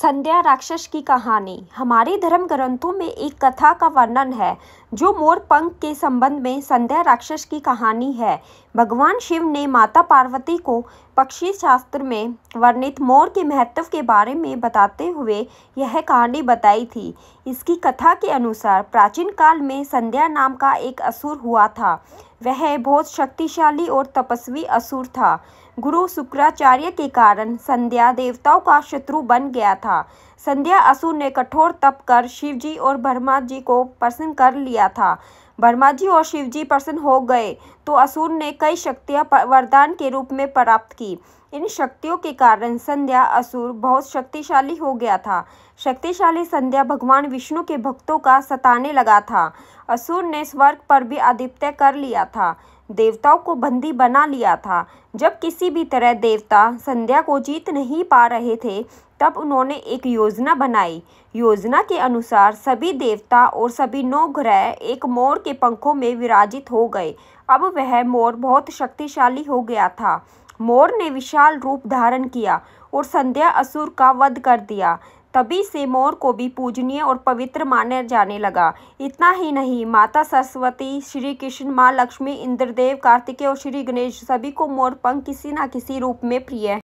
संध्या राक्षस की कहानी हमारे धर्म ग्रंथों में एक कथा का वर्णन है जो मोर पंख के संबंध में संध्या राक्षस की कहानी है भगवान शिव ने माता पार्वती को पक्षी शास्त्र में वर्णित मोर के महत्व के बारे में बताते हुए यह कहानी बताई थी इसकी कथा के अनुसार प्राचीन काल में संध्या नाम का एक असुर हुआ था वह बहुत शक्तिशाली और तपस्वी असुर था गुरु शुक्राचार्य के कारण संध्या देवताओं का शत्रु बन गया था संध्या असुर ने कठोर तप कर शिवजी और ब्रह्मा जी को प्रसन्न कर लिया था ब्रह्मा जी और शिवजी प्रसन्न हो गए तो असुर ने कई शक्तियाँ वरदान के रूप में प्राप्त की इन शक्तियों के कारण संध्या असुर बहुत शक्तिशाली हो गया था शक्तिशाली संध्या भगवान विष्णु के भक्तों का सताने लगा था असुर ने स्वर्ग पर भी आधिपत्य कर लिया था देवताओं को बंदी बना लिया था जब किसी भी तरह देवता संध्या को जीत नहीं पा रहे थे तब उन्होंने एक योजना बनाई योजना के अनुसार सभी देवता और सभी नौ ग्रह एक मोर के पंखों में विराजित हो गए अब वह मोर बहुत शक्तिशाली हो गया था मोर ने विशाल रूप धारण किया और संध्या असुर का वध कर दिया तभी से मोर को भी पूजनीय और पवित्र माना जाने लगा इतना ही नहीं माता सरस्वती श्री कृष्ण माँ लक्ष्मी इंद्रदेव कार्तिकेय और श्री गणेश सभी को मोर पंख किसी न किसी रूप में प्रिय